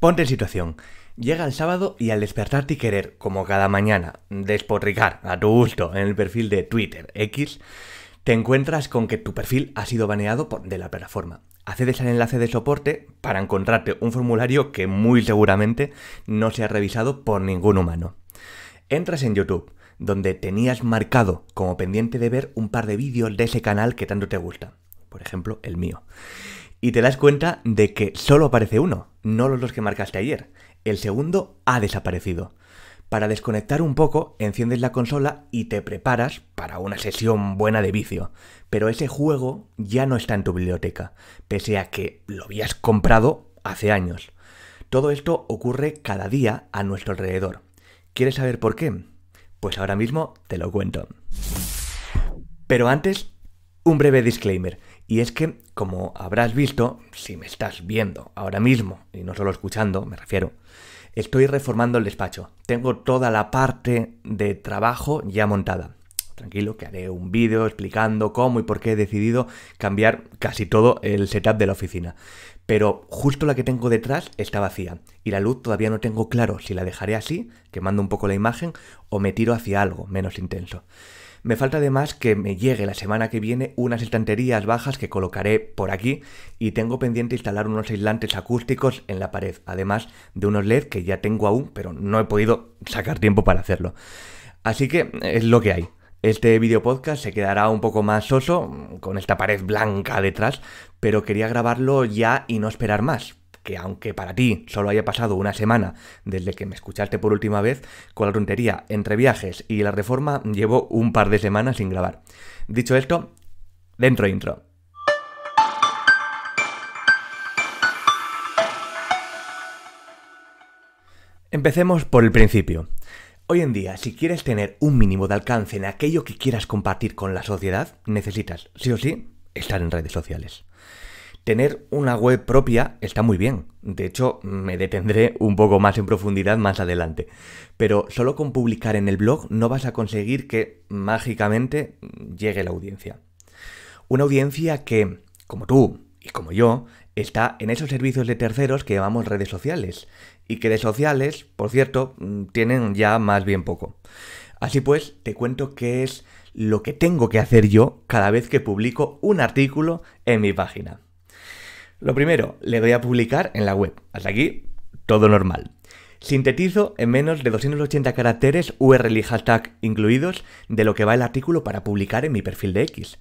Ponte en situación. Llega el sábado y al despertarte y querer, como cada mañana, despotricar a tu gusto en el perfil de Twitter X, te encuentras con que tu perfil ha sido baneado por, de la plataforma. Accedes al enlace de soporte para encontrarte un formulario que muy seguramente no se ha revisado por ningún humano. Entras en YouTube, donde tenías marcado como pendiente de ver un par de vídeos de ese canal que tanto te gusta. Por ejemplo, el mío y te das cuenta de que solo aparece uno, no los dos que marcaste ayer. El segundo ha desaparecido. Para desconectar un poco, enciendes la consola y te preparas para una sesión buena de vicio. Pero ese juego ya no está en tu biblioteca, pese a que lo habías comprado hace años. Todo esto ocurre cada día a nuestro alrededor. ¿Quieres saber por qué? Pues ahora mismo te lo cuento. Pero antes, un breve disclaimer. Y es que, como habrás visto, si me estás viendo ahora mismo, y no solo escuchando, me refiero, estoy reformando el despacho. Tengo toda la parte de trabajo ya montada. Tranquilo, que haré un vídeo explicando cómo y por qué he decidido cambiar casi todo el setup de la oficina. Pero justo la que tengo detrás está vacía y la luz todavía no tengo claro si la dejaré así, quemando un poco la imagen, o me tiro hacia algo menos intenso. Me falta además que me llegue la semana que viene unas estanterías bajas que colocaré por aquí y tengo pendiente instalar unos aislantes acústicos en la pared, además de unos LED que ya tengo aún, pero no he podido sacar tiempo para hacerlo. Así que eh, es lo que hay. Este video podcast se quedará un poco más soso, con esta pared blanca detrás, pero quería grabarlo ya y no esperar más, que aunque para ti solo haya pasado una semana desde que me escuchaste por última vez, con la tontería entre viajes y la reforma llevo un par de semanas sin grabar. Dicho esto, dentro intro. Empecemos por el principio. Hoy en día, si quieres tener un mínimo de alcance en aquello que quieras compartir con la sociedad, necesitas, sí o sí, estar en redes sociales. Tener una web propia está muy bien. De hecho, me detendré un poco más en profundidad más adelante. Pero solo con publicar en el blog no vas a conseguir que mágicamente llegue la audiencia. Una audiencia que, como tú y como yo, está en esos servicios de terceros que llamamos redes sociales. Y que de sociales, por cierto, tienen ya más bien poco. Así pues, te cuento qué es lo que tengo que hacer yo cada vez que publico un artículo en mi página. Lo primero, le doy a publicar en la web. Hasta aquí, todo normal. Sintetizo en menos de 280 caracteres, URL y hashtag incluidos, de lo que va el artículo para publicar en mi perfil de X.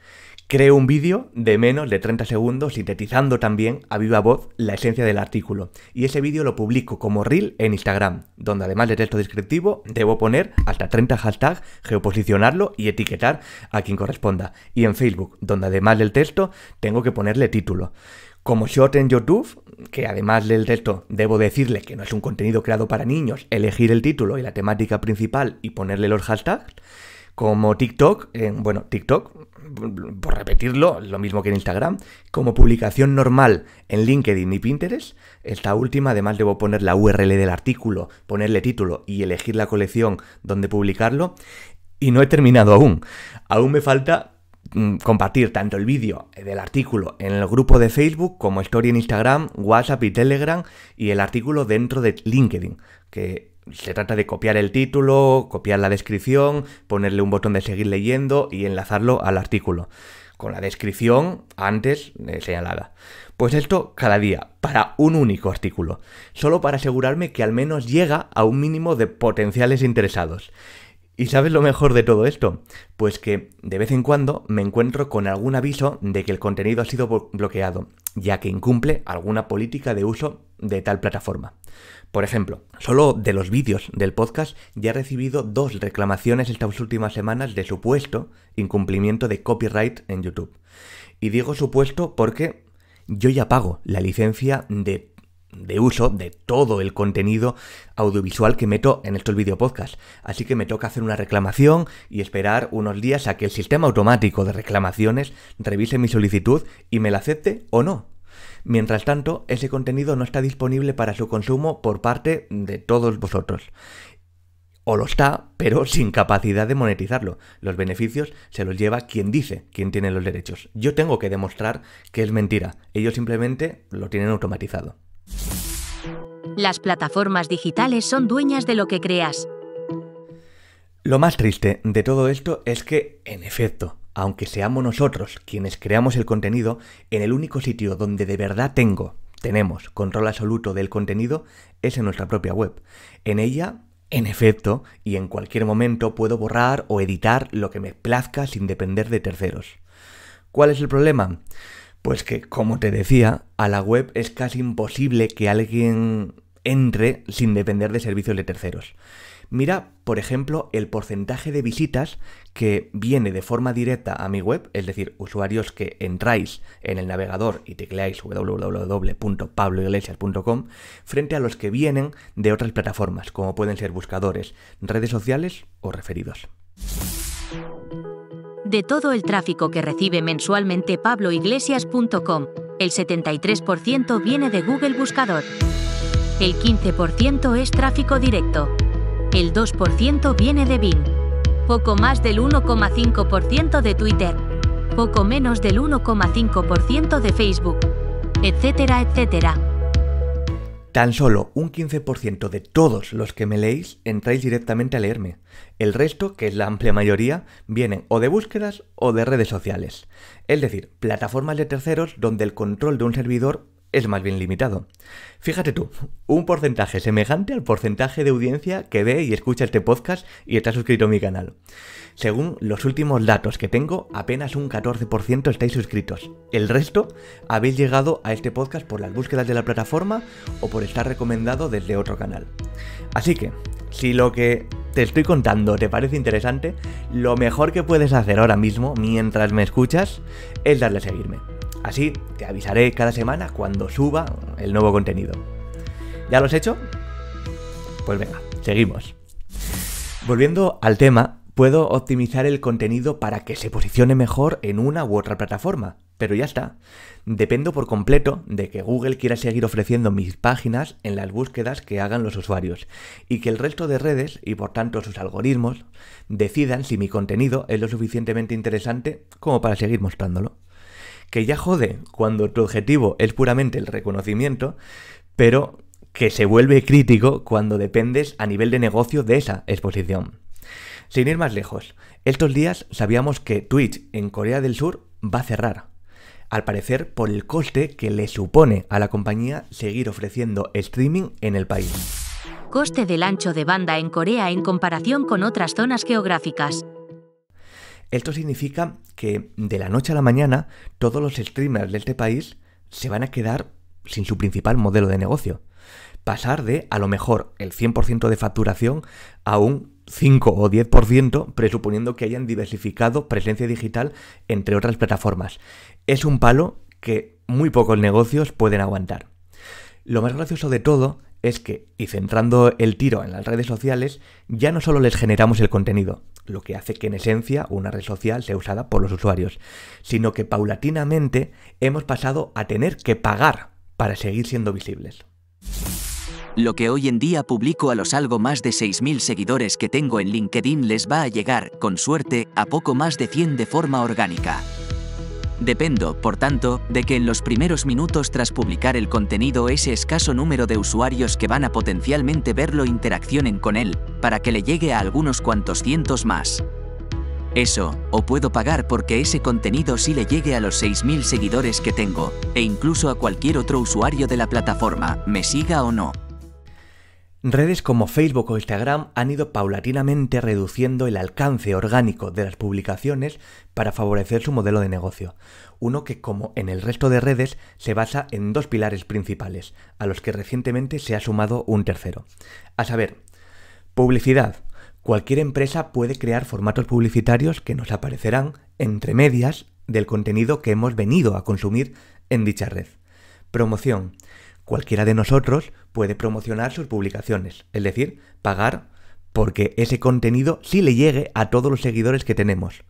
Creo un vídeo de menos de 30 segundos sintetizando también a viva voz la esencia del artículo. Y ese vídeo lo publico como reel en Instagram, donde además del texto descriptivo debo poner hasta 30 hashtags, geoposicionarlo y etiquetar a quien corresponda. Y en Facebook, donde además del texto tengo que ponerle título como short en YouTube, que además del resto debo decirle que no es un contenido creado para niños, elegir el título y la temática principal y ponerle los hashtags, como TikTok, eh, bueno, TikTok, por repetirlo, lo mismo que en Instagram, como publicación normal en LinkedIn y Pinterest. Esta última, además, debo poner la URL del artículo, ponerle título y elegir la colección donde publicarlo. Y no he terminado aún. Aún me falta Mm, compartir tanto el vídeo del artículo en el grupo de Facebook como Story en Instagram, WhatsApp y Telegram y el artículo dentro de LinkedIn, que se trata de copiar el título, copiar la descripción, ponerle un botón de seguir leyendo y enlazarlo al artículo, con la descripción antes señalada. Pues esto cada día, para un único artículo, solo para asegurarme que al menos llega a un mínimo de potenciales interesados. ¿Y sabes lo mejor de todo esto? Pues que de vez en cuando me encuentro con algún aviso de que el contenido ha sido bloqueado, ya que incumple alguna política de uso de tal plataforma. Por ejemplo, solo de los vídeos del podcast ya he recibido dos reclamaciones estas últimas semanas de supuesto incumplimiento de copyright en YouTube. Y digo supuesto porque yo ya pago la licencia de de uso de todo el contenido audiovisual que meto en estos videopodcasts. Así que me toca hacer una reclamación y esperar unos días a que el sistema automático de reclamaciones revise mi solicitud y me la acepte o no. Mientras tanto, ese contenido no está disponible para su consumo por parte de todos vosotros. O lo está, pero sin capacidad de monetizarlo. Los beneficios se los lleva quien dice, quien tiene los derechos. Yo tengo que demostrar que es mentira. Ellos simplemente lo tienen automatizado. Las plataformas digitales son dueñas de lo que creas. Lo más triste de todo esto es que, en efecto, aunque seamos nosotros quienes creamos el contenido, en el único sitio donde de verdad tengo, tenemos control absoluto del contenido es en nuestra propia web. En ella en efecto, y en cualquier momento puedo borrar o editar lo que me plazca sin depender de terceros. ¿Cuál es el problema? Pues que, como te decía, a la web es casi imposible que alguien entre sin depender de servicios de terceros. Mira, por ejemplo, el porcentaje de visitas que viene de forma directa a mi web, es decir, usuarios que entráis en el navegador y tecleáis www.pabloiglesias.com, frente a los que vienen de otras plataformas, como pueden ser buscadores, redes sociales o referidos. De todo el tráfico que recibe mensualmente pabloiglesias.com, el 73% viene de Google Buscador. El 15% es tráfico directo. El 2% viene de BIM. Poco más del 1,5% de Twitter. Poco menos del 1,5% de Facebook. Etcétera, etcétera. Tan solo un 15% de todos los que me leéis entráis directamente a leerme. El resto, que es la amplia mayoría, vienen o de búsquedas o de redes sociales. Es decir, plataformas de terceros donde el control de un servidor es más bien limitado. Fíjate tú, un porcentaje semejante al porcentaje de audiencia que ve y escucha este podcast y está suscrito a mi canal. Según los últimos datos que tengo, apenas un 14% estáis suscritos. El resto habéis llegado a este podcast por las búsquedas de la plataforma o por estar recomendado desde otro canal. Así que, si lo que te estoy contando te parece interesante, lo mejor que puedes hacer ahora mismo mientras me escuchas es darle a seguirme. Así te avisaré cada semana cuando suba el nuevo contenido. ¿Ya lo has hecho? Pues venga, seguimos. Volviendo al tema, puedo optimizar el contenido para que se posicione mejor en una u otra plataforma, pero ya está. Dependo por completo de que Google quiera seguir ofreciendo mis páginas en las búsquedas que hagan los usuarios y que el resto de redes y por tanto sus algoritmos decidan si mi contenido es lo suficientemente interesante como para seguir mostrándolo que ya jode cuando tu objetivo es puramente el reconocimiento, pero que se vuelve crítico cuando dependes a nivel de negocio de esa exposición. Sin ir más lejos, estos días sabíamos que Twitch en Corea del Sur va a cerrar. Al parecer por el coste que le supone a la compañía seguir ofreciendo streaming en el país. Coste del ancho de banda en Corea en comparación con otras zonas geográficas. Esto significa que de la noche a la mañana todos los streamers de este país se van a quedar sin su principal modelo de negocio. Pasar de a lo mejor el 100% de facturación a un 5 o 10%, presuponiendo que hayan diversificado presencia digital entre otras plataformas. Es un palo que muy pocos negocios pueden aguantar. Lo más gracioso de todo es que, y centrando el tiro en las redes sociales, ya no solo les generamos el contenido, lo que hace que en esencia una red social sea usada por los usuarios, sino que paulatinamente hemos pasado a tener que pagar para seguir siendo visibles. Lo que hoy en día publico a los algo más de 6.000 seguidores que tengo en LinkedIn les va a llegar, con suerte, a poco más de 100 de forma orgánica. Dependo, por tanto, de que en los primeros minutos tras publicar el contenido ese escaso número de usuarios que van a potencialmente verlo interaccionen con él, para que le llegue a algunos cuantos cientos más. Eso, o puedo pagar porque ese contenido sí le llegue a los 6.000 seguidores que tengo, e incluso a cualquier otro usuario de la plataforma, me siga o no. Redes como Facebook o Instagram han ido paulatinamente reduciendo el alcance orgánico de las publicaciones para favorecer su modelo de negocio, uno que como en el resto de redes se basa en dos pilares principales, a los que recientemente se ha sumado un tercero. A saber, publicidad. Cualquier empresa puede crear formatos publicitarios que nos aparecerán entre medias del contenido que hemos venido a consumir en dicha red. Promoción cualquiera de nosotros puede promocionar sus publicaciones, es decir, pagar porque ese contenido sí le llegue a todos los seguidores que tenemos.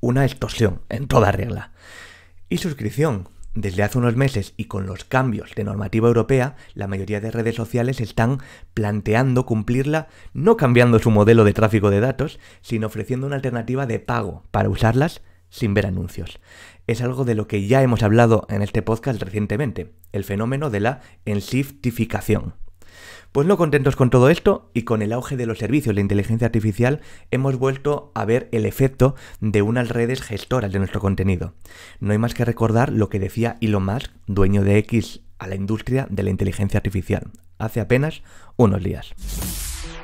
Una extorsión, en toda regla. Y suscripción. Desde hace unos meses y con los cambios de normativa europea, la mayoría de redes sociales están planteando cumplirla no cambiando su modelo de tráfico de datos, sino ofreciendo una alternativa de pago para usarlas sin ver anuncios es algo de lo que ya hemos hablado en este podcast recientemente, el fenómeno de la ensiftificación. Pues no contentos con todo esto y con el auge de los servicios de inteligencia artificial, hemos vuelto a ver el efecto de unas redes gestoras de nuestro contenido. No hay más que recordar lo que decía Elon Musk, dueño de X, a la industria de la inteligencia artificial, hace apenas unos días.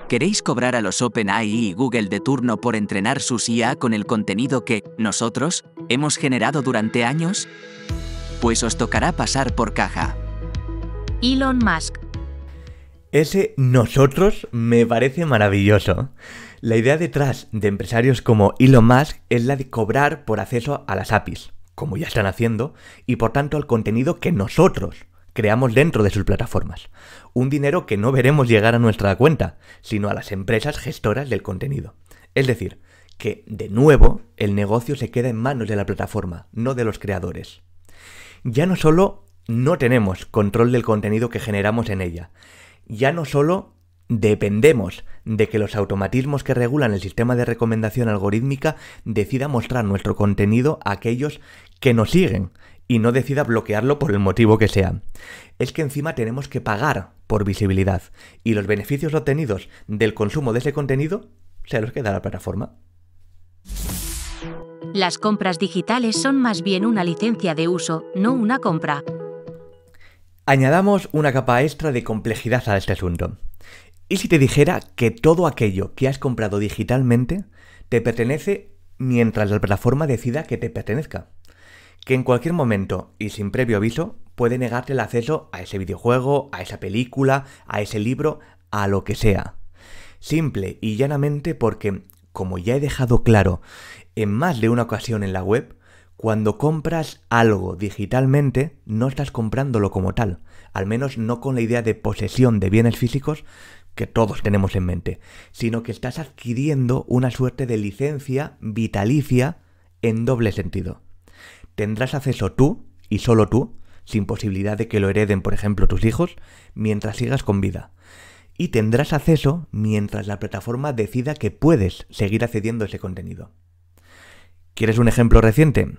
¿Queréis cobrar a los OpenAI y Google de turno por entrenar sus IA con el contenido que, nosotros, hemos generado durante años? Pues os tocará pasar por caja. Elon Musk. Ese nosotros me parece maravilloso. La idea detrás de empresarios como Elon Musk es la de cobrar por acceso a las APIs, como ya están haciendo, y por tanto al contenido que nosotros creamos dentro de sus plataformas. Un dinero que no veremos llegar a nuestra cuenta, sino a las empresas gestoras del contenido. Es decir, que, de nuevo, el negocio se queda en manos de la plataforma, no de los creadores. Ya no solo no tenemos control del contenido que generamos en ella, ya no solo dependemos de que los automatismos que regulan el sistema de recomendación algorítmica decida mostrar nuestro contenido a aquellos que nos siguen y no decida bloquearlo por el motivo que sea. Es que encima tenemos que pagar por visibilidad y los beneficios obtenidos del consumo de ese contenido se los queda la plataforma. Las compras digitales son más bien una licencia de uso, no una compra. Añadamos una capa extra de complejidad a este asunto. ¿Y si te dijera que todo aquello que has comprado digitalmente te pertenece mientras la plataforma decida que te pertenezca? Que en cualquier momento y sin previo aviso puede negarte el acceso a ese videojuego, a esa película, a ese libro, a lo que sea. Simple y llanamente porque, como ya he dejado claro en más de una ocasión en la web, cuando compras algo digitalmente, no estás comprándolo como tal, al menos no con la idea de posesión de bienes físicos que todos tenemos en mente, sino que estás adquiriendo una suerte de licencia vitalicia en doble sentido. Tendrás acceso tú, y solo tú, sin posibilidad de que lo hereden, por ejemplo, tus hijos, mientras sigas con vida. Y tendrás acceso mientras la plataforma decida que puedes seguir accediendo a ese contenido. ¿Quieres un ejemplo reciente?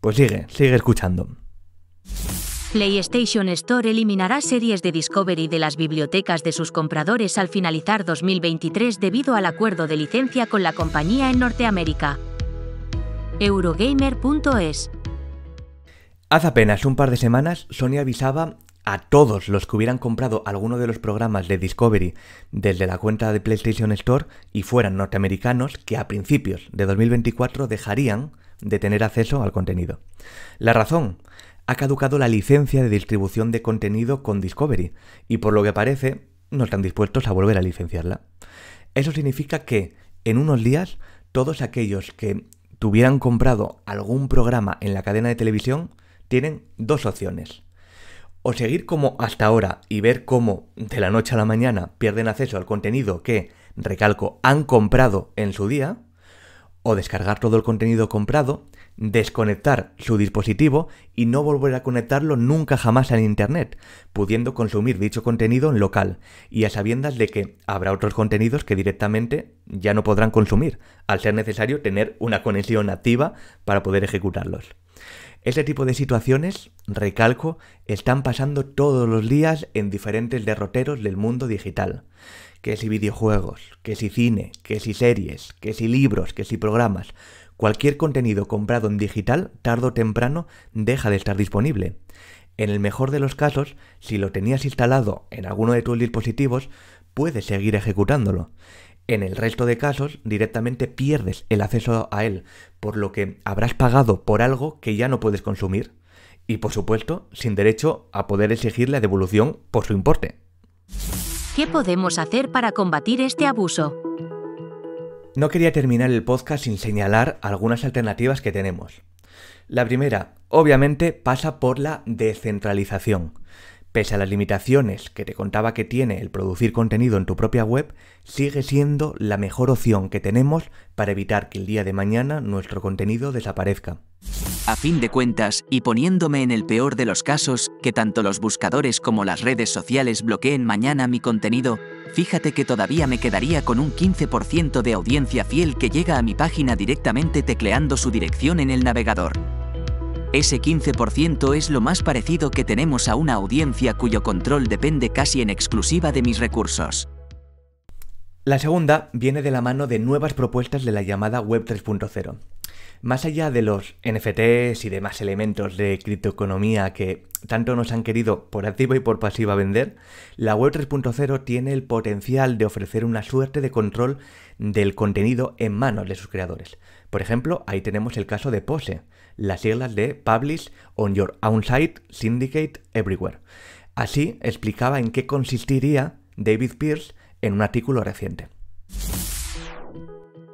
Pues sigue, sigue escuchando. PlayStation Store eliminará series de Discovery de las bibliotecas de sus compradores al finalizar 2023 debido al acuerdo de licencia con la compañía en Norteamérica. Eurogamer.es Hace apenas un par de semanas, Sony avisaba a todos los que hubieran comprado alguno de los programas de Discovery desde la cuenta de PlayStation Store y fueran norteamericanos que a principios de 2024 dejarían de tener acceso al contenido. La razón, ha caducado la licencia de distribución de contenido con Discovery y por lo que parece no están dispuestos a volver a licenciarla. Eso significa que en unos días todos aquellos que tuvieran comprado algún programa en la cadena de televisión tienen dos opciones o seguir como hasta ahora y ver cómo de la noche a la mañana pierden acceso al contenido que, recalco, han comprado en su día, o descargar todo el contenido comprado, desconectar su dispositivo y no volver a conectarlo nunca jamás al Internet, pudiendo consumir dicho contenido en local y a sabiendas de que habrá otros contenidos que directamente ya no podrán consumir, al ser necesario tener una conexión activa para poder ejecutarlos. Este tipo de situaciones, recalco, están pasando todos los días en diferentes derroteros del mundo digital. Que si videojuegos, que si cine, que si series, que si libros, que si programas, cualquier contenido comprado en digital, tarde o temprano, deja de estar disponible. En el mejor de los casos, si lo tenías instalado en alguno de tus dispositivos, puedes seguir ejecutándolo. En el resto de casos, directamente pierdes el acceso a él, por lo que habrás pagado por algo que ya no puedes consumir y, por supuesto, sin derecho a poder exigir la devolución por su importe. ¿Qué podemos hacer para combatir este abuso? No quería terminar el podcast sin señalar algunas alternativas que tenemos. La primera, obviamente, pasa por la descentralización. Pese a las limitaciones que te contaba que tiene el producir contenido en tu propia web, sigue siendo la mejor opción que tenemos para evitar que el día de mañana nuestro contenido desaparezca. A fin de cuentas, y poniéndome en el peor de los casos, que tanto los buscadores como las redes sociales bloqueen mañana mi contenido, fíjate que todavía me quedaría con un 15% de audiencia fiel que llega a mi página directamente tecleando su dirección en el navegador. Ese 15% es lo más parecido que tenemos a una audiencia cuyo control depende casi en exclusiva de mis recursos. La segunda viene de la mano de nuevas propuestas de la llamada Web 3.0. Más allá de los NFTs y demás elementos de criptoeconomía que tanto nos han querido por activa y por pasiva vender, la Web 3.0 tiene el potencial de ofrecer una suerte de control del contenido en manos de sus creadores. Por ejemplo, ahí tenemos el caso de Pose, las siglas de Publish on Your Own Site, Syndicate Everywhere. Así explicaba en qué consistiría David Pierce en un artículo reciente.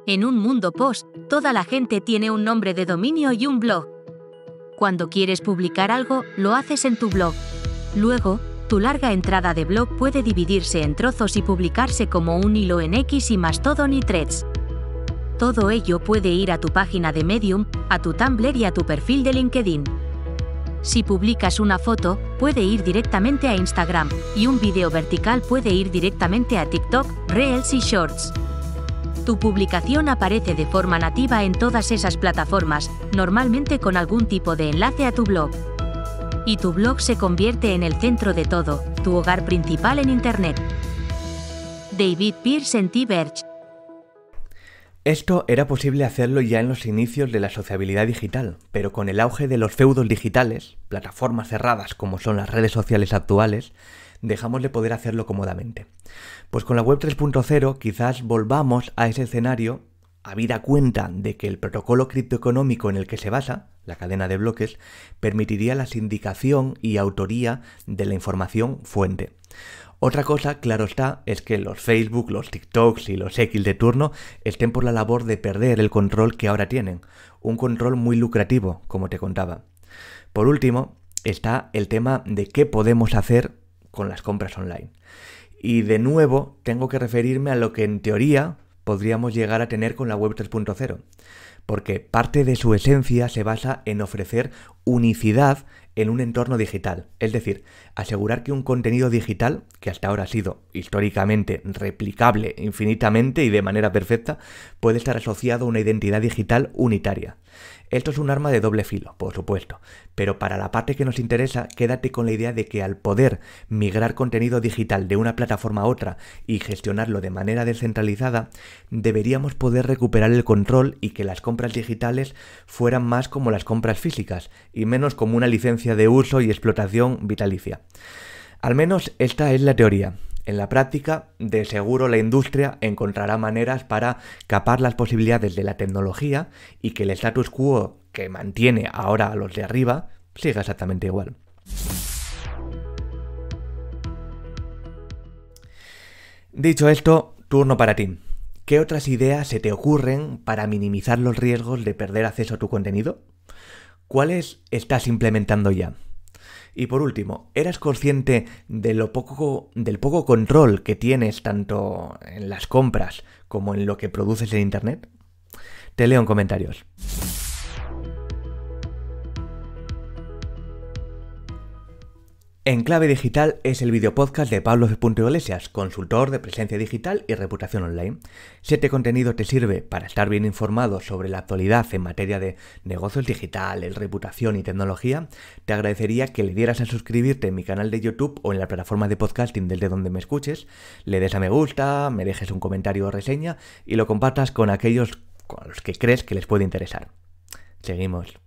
En un mundo post, toda la gente tiene un nombre de dominio y un blog. Cuando quieres publicar algo, lo haces en tu blog. Luego, tu larga entrada de blog puede dividirse en trozos y publicarse como un hilo en X y más todo ni Threads. Todo ello puede ir a tu página de Medium, a tu Tumblr y a tu perfil de LinkedIn. Si publicas una foto, puede ir directamente a Instagram, y un video vertical puede ir directamente a TikTok, Reels y Shorts. Tu publicación aparece de forma nativa en todas esas plataformas, normalmente con algún tipo de enlace a tu blog. Y tu blog se convierte en el centro de todo, tu hogar principal en Internet. David Pierce en t esto era posible hacerlo ya en los inicios de la sociabilidad digital, pero con el auge de los feudos digitales, plataformas cerradas como son las redes sociales actuales, dejamos de poder hacerlo cómodamente. Pues con la web 3.0 quizás volvamos a ese escenario habida cuenta de que el protocolo criptoeconómico en el que se basa, la cadena de bloques, permitiría la sindicación y autoría de la información fuente. Otra cosa, claro está, es que los Facebook, los TikToks y los X de turno estén por la labor de perder el control que ahora tienen, un control muy lucrativo, como te contaba. Por último, está el tema de qué podemos hacer con las compras online. Y de nuevo, tengo que referirme a lo que en teoría podríamos llegar a tener con la web 3.0, porque parte de su esencia se basa en ofrecer unicidad en un entorno digital. Es decir, asegurar que un contenido digital, que hasta ahora ha sido históricamente replicable infinitamente y de manera perfecta, puede estar asociado a una identidad digital unitaria. Esto es un arma de doble filo, por supuesto, pero para la parte que nos interesa, quédate con la idea de que al poder migrar contenido digital de una plataforma a otra y gestionarlo de manera descentralizada, deberíamos poder recuperar el control y que las compras digitales fueran más como las compras físicas y menos como una licencia de uso y explotación vitalicia. Al menos esta es la teoría. En la práctica, de seguro la industria encontrará maneras para capar las posibilidades de la tecnología y que el status quo que mantiene ahora a los de arriba siga exactamente igual. Dicho esto, turno para ti. ¿Qué otras ideas se te ocurren para minimizar los riesgos de perder acceso a tu contenido? ¿Cuáles estás implementando ya? Y por último, ¿eras consciente de lo poco, del poco control que tienes tanto en las compras como en lo que produces en Internet? Te leo en comentarios. En Clave Digital es el videopodcast de Pablo Iglesias, consultor de presencia digital y reputación online. Si este contenido te sirve para estar bien informado sobre la actualidad en materia de negocios digitales, reputación y tecnología, te agradecería que le dieras a suscribirte en mi canal de YouTube o en la plataforma de podcasting desde donde me escuches, le des a me gusta, me dejes un comentario o reseña y lo compartas con aquellos con los que crees que les puede interesar. Seguimos.